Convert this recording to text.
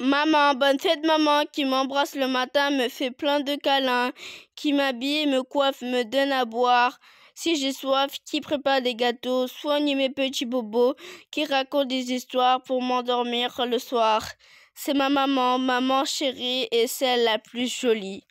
Maman, bonne fête maman, qui m'embrasse le matin, me fait plein de câlins, qui m'habille, me coiffe, me donne à boire. Si j'ai soif, qui prépare des gâteaux, soigne mes petits bobos, qui raconte des histoires pour m'endormir le soir. C'est ma maman, maman chérie, et celle la plus jolie.